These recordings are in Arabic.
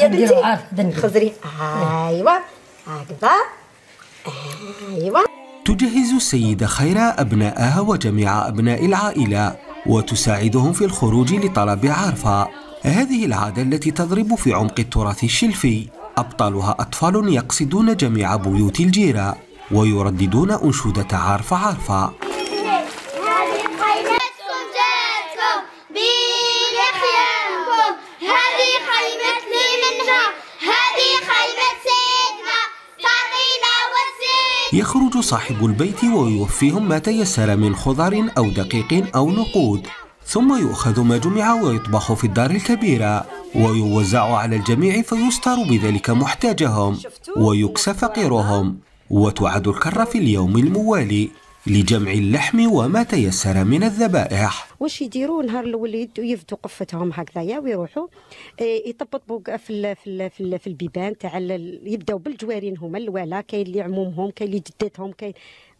يا بنتي خزري هكذا أيوة. أيوة. تجهز السيدة خيرة أبناءها وجميع أبناء العائلة وتساعدهم في الخروج لطلب عرفة هذه العادة التي تضرب في عمق التراث الشلفي أبطالها أطفال يقصدون جميع بيوت الجيرة ويرددون أنشودة عرفة عرفة يخرج صاحب البيت ويوفيهم ما تيسر من خضر أو دقيق أو نقود ثم يؤخذ ما جمع ويطبخ في الدار الكبيرة ويوزع على الجميع فيستر بذلك محتاجهم ويكسى فقيرهم وتعد الكرة في اليوم الموالي لجمع اللحم وما تيسر من الذبائح واش يديروا نهار الاول يفدوا قفتهم هكذايا ويروحوا إيه، يطبطبوا في في في, في البيبان تاع يبداو بالجوارين هما الوالا كاين اللي عمومهم كاين اللي جدتهم كاين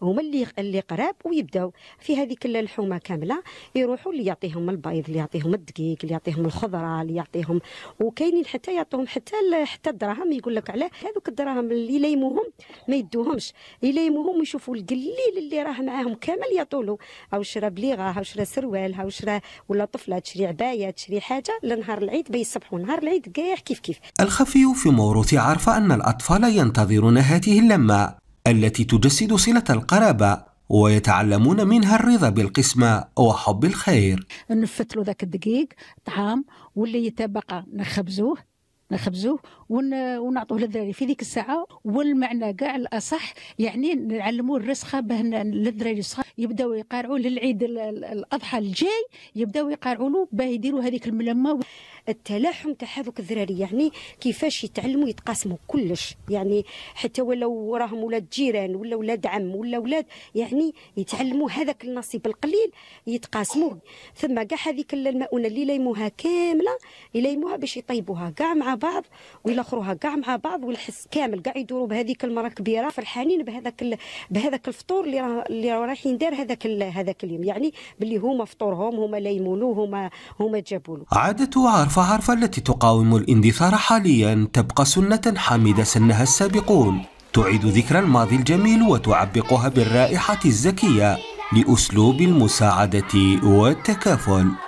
هما اللي اللي قراب ويبداو في هذيك اللحومه كامله يروحوا اللي يعطيهم البيض اللي يعطيهم الدقيق اللي يعطيهم الخضره اللي يعطيهم وكاينين حتى يعطوهم حتى حتى الدراهم يقول لك علاه هذوك الدراهم اللي يليموهم ما يدوهمش يليموهم ويشوفوا القليل اللي راه معاهم كامل يعطوا له او شرا بليغه او شرا سروال لها وشرا ولا طفله تشري عبايه تشري حاجه لنهار العيد بيصبحوا نهار العيد كاع كيف كيف الخفي في موروث عرفه ان الاطفال ينتظرون هذه اللمه التي تجسد صله القرابه ويتعلمون منها الرضا بالقسمة وحب الخير نفتلوا ذاك الدقيق طعام واللي يتبقى نخبزوه نخبزوه ونعطوه للدراري في ذيك الساعه والمعنى كاع الاصح يعني نعلموه الرسخه باه للدراري الصغار يبداو يقارعوا للعيد الاضحى الجاي يبداو يقارعوا له باه يديروا هذيك الملمه التلاحم تاع هذوك الذراري يعني كيفاش يتعلموا يتقاسموا كلش يعني حتى ولو راهم ولاد جيران ولا ولاد عم ولا ولاد يعني يتعلموا هذاك النصيب القليل يتقاسموه ثم كاع هذيك المؤونه اللي يليموها كامله يليموها باش يطيبوها كاع مع بعض ويلاخروها كاع مع بعض والحس كامل كاع يدوروا بهذيك المره كبيره فرحانين بهذاك ال... بهذاك الفطور اللي راه اللي رايحين دار هذاك ال... هذاك اليوم يعني باللي هما فطورهم هما ليمونوه هما هما جابوا عاده عارف فهارفا التي تقاوم الاندثار حاليا تبقى سنة حامدة سنها السابقون تعيد ذكرى الماضي الجميل وتعبقها بالرائحة الزكية لأسلوب المساعدة والتكافل